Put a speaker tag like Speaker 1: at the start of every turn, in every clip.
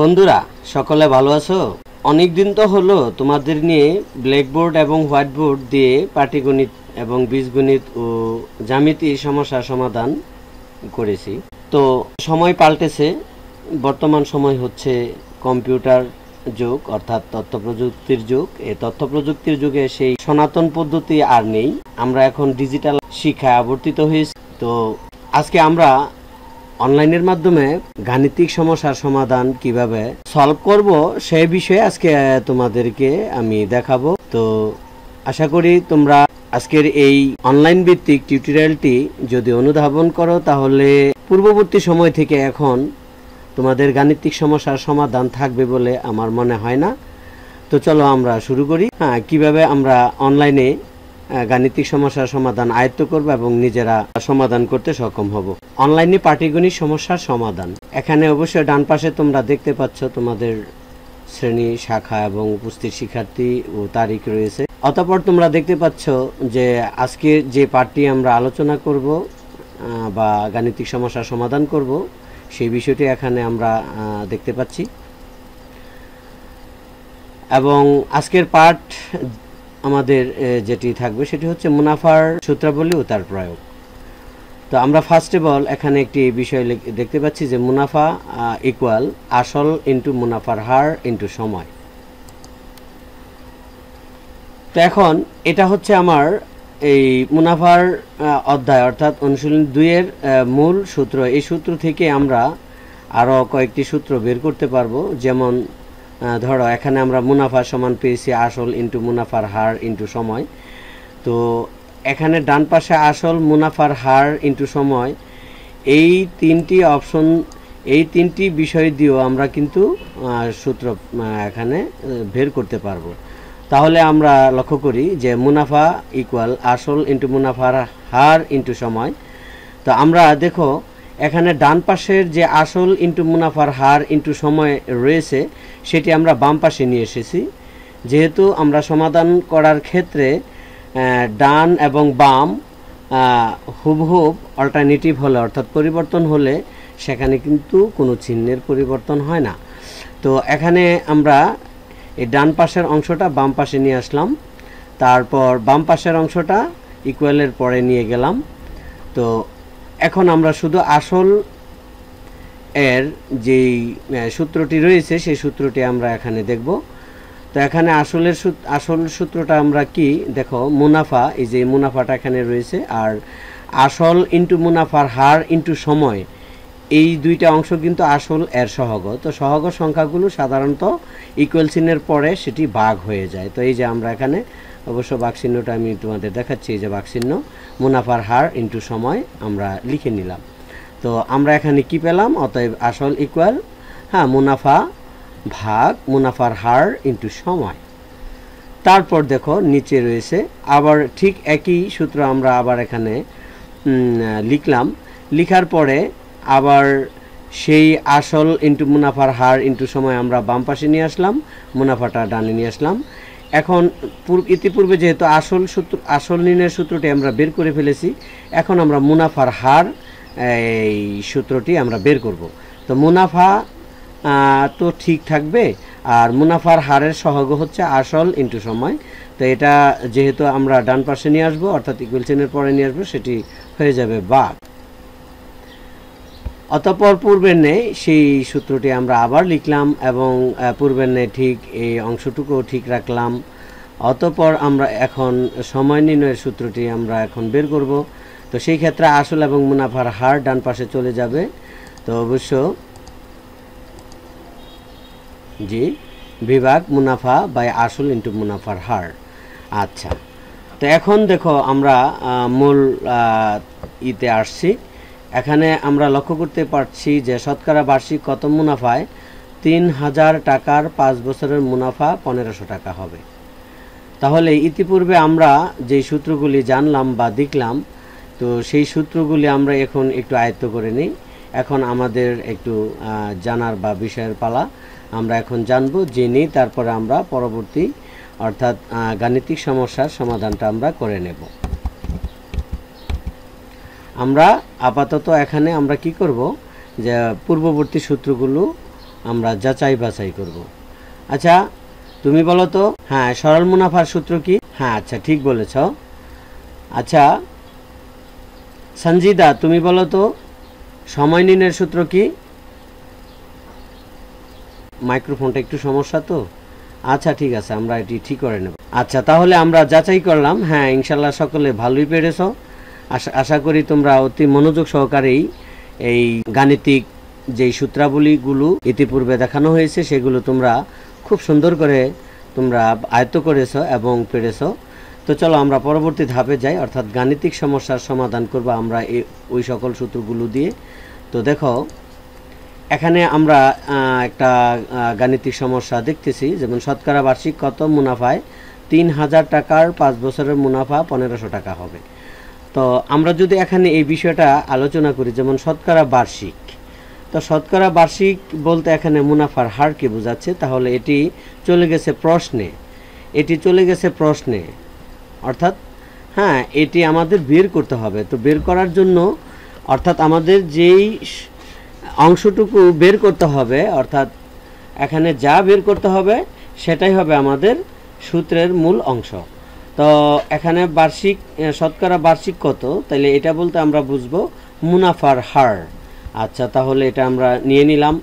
Speaker 1: বন্ধুরা সকলে ভালো আছো অনেক দিন তো হলো তোমাদের নিয়ে ব্ল্যাকবোর্ড এবং হোয়াইটবোর্ড দিয়ে পাটিগণিত এবং বীজগণিত ও জ্যামিতি সমস্যা সমাধান করেছি তো সময় পাল্টেছে বর্তমান সময় হচ্ছে কম্পিউটার যুগ অর্থাৎ তথ্য প্রযুক্তির যুগ এই তথ্য প্রযুক্তির যুগে সেই সনাতন পদ্ধতি আর নেই আমরা এখন ডিজিটাল শিক্ষায় আবর্তিত হয়েছি তো আজকে আমরা অনলাইনের মাধ্যমে গাণিতিক সমস্যার সমাধান কিভাবে সলভ করব সে বিষয়ে আজকে তোমাদেরকে আমি দেখাবো তো আশা করি তোমরা আজকের এই অনলাইন ভিত্তিক টিউটোরিয়ালটি যদি অনুধাবন করো তাহলে পূর্ববর্তী সময় থেকে এখন তোমাদের গাণিতিক সমস্যার সমাধান থাকবে বলে আমার মনে হয় না তো চলো আমরা শুরু করি হ্যাঁ কীভাবে আমরা অনলাইনে গাণিতিক সমস্যার সমাধান আয়ত্ত করবো এবং নিজেরা সমাধান করতে সক্ষম হব অনলাইনে পাটিগণিত সমস্যার সমাধান এখানে অবশ্যই ডান পাশে তোমরা দেখতে পাচ্ছ তোমাদের শ্রেণী শাখা এবং উপস্থিত শিক্ষার্থী ও তারিখ রয়েছে অতপর তোমরা দেখতে পাচ্ছ যে আজকে যে পাঠটি আমরা আলোচনা করব বা গাণিতিক সমস্যার সমাধান করব সেই বিষয়টি এখানে আমরা দেখতে পাচ্ছি এবং আজকের পাঠ আমাদের যেটি থাকবে সেটি হচ্ছে মুনাফার সূত্রাবলী ও তার প্রয়োগ তো আমরা ফার্স্ট অফ অল এখানে একটি বিষয় দেখতে পাচ্ছি যে মুনাফা ইকুয়াল আসল ইন্টু মুনাফার হার ইন্টু সময় তো এখন এটা হচ্ছে আমার এই মুনাফার অধ্যায় অর্থাৎ অনুশীলন দুইয়ের মূল সূত্র এই সূত্র থেকে আমরা আরও কয়েকটি সূত্র বের করতে পারবো যেমন ধরো এখানে আমরা মুনাফা সমান পেয়েছি আসল ইন্টু মুনাফার হার ইন্টু সময় তো এখানে ডান পাশে আসল মুনাফার হার ইন্টু সময় এই তিনটি অপশন এই তিনটি বিষয় দিয়েও আমরা কিন্তু সূত্র এখানে বের করতে পারবো তাহলে আমরা লক্ষ্য করি যে মুনাফা ইকুয়াল আসল ইন্টু মুনাফার হার ইন্টু সময় তো আমরা দেখো এখানে ডান পাশের যে আসল ইন্টু মুনাফার হার ইন্টু সময় রয়েছে সেটি আমরা বাম পাশে নিয়ে এসেছি যেহেতু আমরা সমাধান করার ক্ষেত্রে ডান এবং বাম হুবহুব অল্টারনেটিভ হলে অর্থাৎ পরিবর্তন হলে সেখানে কিন্তু কোনো চিহ্নের পরিবর্তন হয় না তো এখানে আমরা এই ডান পাশের অংশটা বাম পাশে নিয়ে আসলাম তারপর বাম পাশের অংশটা ইকুয়ালের পরে নিয়ে গেলাম তো এখন আমরা শুধু আসল এর যেই সূত্রটি রয়েছে সেই সূত্রটি আমরা এখানে দেখব তো এখানে আসলের আসল সূত্রটা আমরা কি দেখো মুনাফা এই যে মুনাফাটা এখানে রয়েছে আর আসল ইন্টু মুনাফার হার ইন্টু সময় এই দুইটা অংশ কিন্তু আসল এর সহগ তো সহগ সংখ্যাগুলো সাধারণত ইকুয়াল চিহ্নের পরে সেটি ভাগ হয়ে যায় তো এই যে আমরা এখানে অবশ্য বাকচিহ্নটা আমি তোমাদের দেখাচ্ছি যে বাকচিহ্ন মুনাফার হার ইন্টু সময় আমরা লিখে নিলাম তো আমরা এখানে কি পেলাম অতএব আসল ইকুয়াল হ্যাঁ মুনাফা ভাগ মুনাফার হার ইন্টু সময় তারপর দেখো নিচে রয়েছে আবার ঠিক একই সূত্র আমরা আবার এখানে লিখলাম লিখার পরে আবার সেই আসল ইন্টু মুনাফার হার ইন্টু সময় আমরা বাম পাশে নিয়ে আসলাম মুনাফাটা ডানে নিয়ে আসলাম এখন ইতিপূর্বে যেহেতু আসল সূত্র আসল ঋণের সূত্রটি আমরা বের করে ফেলেছি এখন আমরা মুনাফার হার এই সূত্রটি আমরা বের করব তো মুনাফা তো ঠিক থাকবে আর মুনাফার হারের সহগ হচ্ছে আসল ইন্টু সময় তো এটা যেহেতু আমরা ডান পাশে নিয়ে আসবো অর্থাৎ ইকুয়েল চেনের পরে নিয়ে আসবো সেটি হয়ে যাবে বাঘ অতপর পূর্বের ন্যায় সেই সূত্রটি আমরা আবার লিখলাম এবং পূর্বের ন্যায় ঠিক এই অংশটুকুও ঠিক রাখলাম অতপর আমরা এখন সময় নির্ণয়ের সূত্রটি আমরা এখন বের করব তো সেই ক্ষেত্রে আসল এবং মুনাফার হার ডান পাশে চলে যাবে তো অবশ্য জি বিভাগ মুনাফা বাই আসল ইন্টু মুনাফার হার আচ্ছা তো এখন দেখো আমরা মূল ইতে আসছি এখানে আমরা লক্ষ্য করতে পারছি যে শতকরা বার্ষিক কত মুনাফায় তিন হাজার টাকার পাঁচ বছরের মুনাফা পনেরোশো টাকা হবে তাহলে ইতিপূর্বে আমরা যে সূত্রগুলি জানলাম বা দেখলাম তো সেই সূত্রগুলি আমরা এখন একটু আয়ত্ত করে নিই এখন আমাদের একটু জানার বা বিষয়ের পালা আমরা এখন জানব জেনে তারপরে আমরা পরবর্তী অর্থাৎ গাণিতিক সমস্যার সমাধানটা আমরা করে নেব আমরা আপাতত এখানে আমরা কি করব যে পূর্ববর্তী সূত্রগুলো আমরা যাচাই বাছাই করব। আচ্ছা তুমি বলো তো হ্যাঁ সরল মুনাফার সূত্র কি হ্যাঁ আচ্ছা ঠিক বলেছ আচ্ছা সঞ্জিদা তুমি বলো তো সময় নিনের সূত্র কি মাইক্রোফোনটা একটু সমস্যা তো আচ্ছা ঠিক আছে আমরা এটি ঠিক করে নেব আচ্ছা তাহলে আমরা যাচাই করলাম হ্যাঁ ইনশাল্লাহ সকলে ভালোই পেরেছ আশা করি তোমরা অতি মনোযোগ সহকারেই এই গাণিতিক যেই সূত্রাবলীগুলো ইতিপূর্বে দেখানো হয়েছে সেগুলো তোমরা খুব সুন্দর করে তোমরা আয়ত্ত করেছ এবং পেরেছ তো চলো আমরা পরবর্তী ধাপে যাই অর্থাৎ গাণিতিক সমস্যার সমাধান করব আমরা এই ওই সকল সূত্রগুলো দিয়ে তো দেখো এখানে আমরা একটা গাণিতিক সমস্যা দেখতেছি যেমন শতকরা বার্ষিক কত মুনাফায় তিন হাজার টাকার পাঁচ বছরের মুনাফা পনেরোশো টাকা হবে তো আমরা যদি এখানে এই বিষয়টা আলোচনা করি যেমন শতকরা বার্ষিক তো শতকরা বার্ষিক বলতে এখানে মুনাফার হারকে বোঝাচ্ছে তাহলে এটি চলে গেছে প্রশ্নে এটি চলে গেছে প্রশ্নে অর্থাৎ হ্যাঁ এটি আমাদের বের করতে হবে তো বের করার জন্য অর্থাৎ আমাদের যেই অংশটুকু বের করতে হবে অর্থাৎ এখানে যা বের করতে হবে সেটাই হবে আমাদের সূত্রের মূল অংশ তো এখানে বার্ষিক শতকরা বার্ষিক কত তাহলে এটা বলতে আমরা বুঝবো মুনাফার হার আচ্ছা তাহলে এটা আমরা নিয়ে নিলাম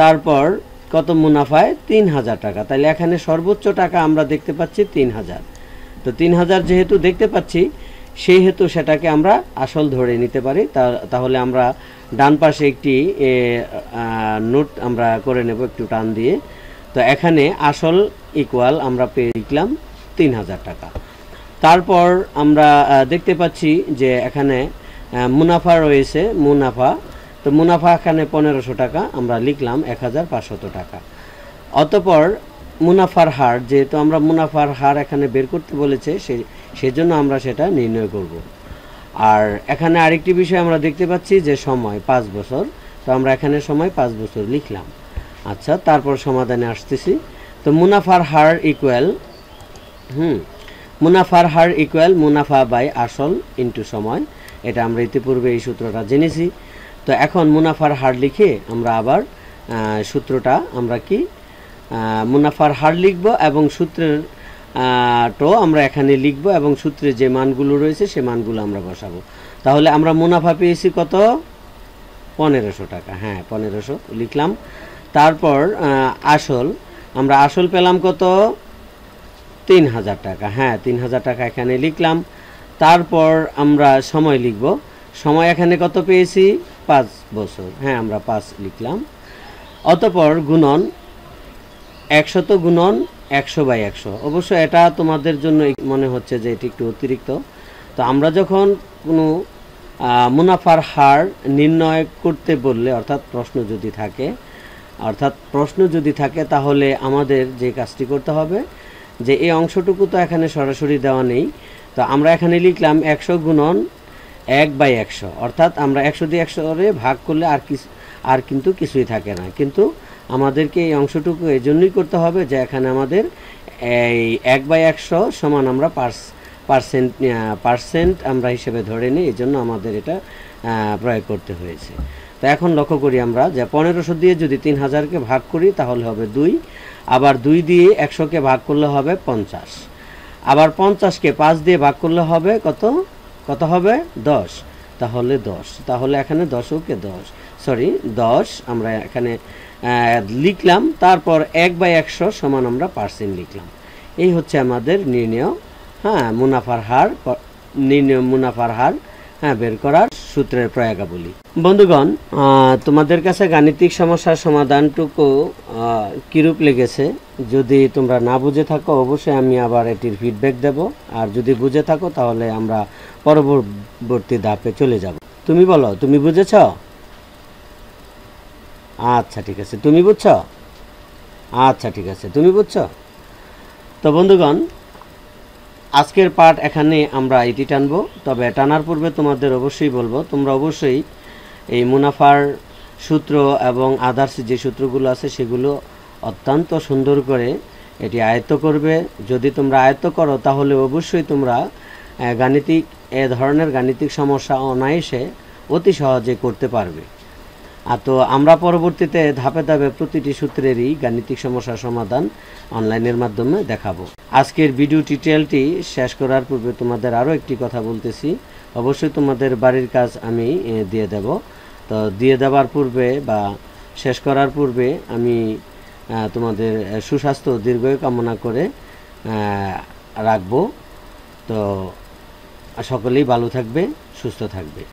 Speaker 1: তারপর কত মুনাফায় তিন হাজার টাকা তাহলে এখানে সর্বোচ্চ টাকা আমরা দেখতে পাচ্ছি তিন হাজার তো তিন হাজার যেহেতু দেখতে পাচ্ছি সেহেতু সেটাকে আমরা আসল ধরে নিতে পারি তাহলে আমরা ডান পাশে একটি নোট আমরা করে নেব একটু টান দিয়ে তো এখানে আসল ইকুয়াল আমরা পেয়ে লিখলাম তিন হাজার টাকা তারপর আমরা দেখতে পাচ্ছি যে এখানে মুনাফা রয়েছে মুনাফা তো মুনাফা এখানে পনেরোশো টাকা আমরা লিখলাম এক হাজার পাঁচশত টাকা অতপর মুনাফার হার যেহেতু আমরা মুনাফার হার এখানে বের করতে বলেছে সে সেজন্য আমরা সেটা নির্ণয় করব আর এখানে আরেকটি বিষয় আমরা দেখতে পাচ্ছি যে সময় পাঁচ বছর তো আমরা এখানে সময় পাঁচ বছর লিখলাম আচ্ছা তারপর সমাধানে আসতেছি তো মুনাফার হার ইকুয়াল হুম মুনাফার হার ইকুয়াল মুনাফা বাই আসল ইন্টু সময় এটা আমরা ইতিপূর্বে এই সূত্রটা জেনেছি তো এখন মুনাফার হার লিখে আমরা আবার সূত্রটা আমরা কি মুনাফার হার লিখব এবং সূত্রের টো আমরা এখানে লিখব এবং সূত্রে যে মানগুলো রয়েছে সে মানগুলো আমরা বসাবো তাহলে আমরা মুনাফা পেয়েছি কত পনেরোশো টাকা হ্যাঁ পনেরোশো লিখলাম তারপর আসল আমরা আসল পেলাম কত তিন হাজার টাকা হ্যাঁ তিন হাজার টাকা এখানে লিখলাম তারপর আমরা সময় লিখব সময় এখানে কত পেয়েছি পাঁচ বছর হ্যাঁ আমরা পাঁচ লিখলাম অতপর গুণন একশত গুণন একশো বাই একশো অবশ্য এটা তোমাদের জন্য মনে হচ্ছে যে এটি একটু অতিরিক্ত তো আমরা যখন কোনো মুনাফার হার নির্ণয় করতে বললে অর্থাৎ প্রশ্ন যদি থাকে অর্থাৎ প্রশ্ন যদি থাকে তাহলে আমাদের যে কাজটি করতে হবে যে এই অংশটুকু তো এখানে সরাসরি দেওয়া নেই তো আমরা এখানে লিখলাম একশো গুণন এক বাই একশো অর্থাৎ আমরা একশো দিয়ে একশোরে ভাগ করলে আর কিছু আর কিন্তু কিছুই থাকে না কিন্তু আমাদেরকে এই অংশটুকু এই জন্যই করতে হবে যে এখানে আমাদের এই এক বাই একশো সমান আমরা পার্স পার্সেন্ট পার্সেন্ট আমরা হিসেবে ধরে নিই এই জন্য আমাদের এটা প্রয়োগ করতে হয়েছে তো এখন লক্ষ্য করি আমরা যে পনেরোশো দিয়ে যদি তিন হাজারকে ভাগ করি তাহলে হবে দুই আবার দুই দিয়ে একশোকে ভাগ করলে হবে পঞ্চাশ আবার পঞ্চাশকে পাঁচ দিয়ে ভাগ করলে হবে কত কত হবে দশ তাহলে দশ তাহলে এখানে ওকে দশ সরি দশ আমরা এখানে লিখলাম তারপর এক বাই একশো সমান আমরা পার্সেন্ট লিখলাম এই হচ্ছে আমাদের নির্ণয় হ্যাঁ মুনাফার হার নির্ণয় মুনাফার হার হ্যাঁ বের করার সূত্রের প্রয়াগাবলী বন্ধুগণ তোমাদের কাছে গাণিতিক সমস্যার সমাধানটুকু কিরূপ লেগেছে যদি তোমরা না বুঝে থাকো অবশ্যই আমি আবার এটির ফিডব্যাক দেব আর যদি বুঝে থাকো তাহলে আমরা পরবর্তী ধাপে চলে যাব তুমি বলো তুমি বুঝেছ আচ্ছা ঠিক আছে তুমি বুঝছ আচ্ছা ঠিক আছে তুমি বুঝছ তো বন্ধুগণ আজকের পাঠ এখানে আমরা এটি টানবো তবে টানার পূর্বে তোমাদের অবশ্যই বলবো তোমরা অবশ্যই এই মুনাফার সূত্র এবং আদার্স যে সূত্রগুলো আছে সেগুলো অত্যন্ত সুন্দর করে এটি আয়ত্ত করবে যদি তোমরা আয়ত্ত করো তাহলে অবশ্যই তোমরা গাণিতিক এ ধরনের গাণিতিক সমস্যা অনায়াসে অতি সহজে করতে পারবে তো আমরা পরবর্তীতে ধাপে ধাপে প্রতিটি সূত্রেরই গাণিতিক সমস্যার সমাধান অনলাইনের মাধ্যমে দেখাবো আজকের ভিডিও টিটেলটি শেষ করার পূর্বে তোমাদের আরও একটি কথা বলতেছি অবশ্যই তোমাদের বাড়ির কাজ আমি দিয়ে দেব তো দিয়ে দেওয়ার পূর্বে বা শেষ করার পূর্বে আমি তোমাদের সুস্বাস্থ্য দীর্ঘয় কামনা করে রাখবো তো সকলেই ভালো থাকবে সুস্থ থাকবে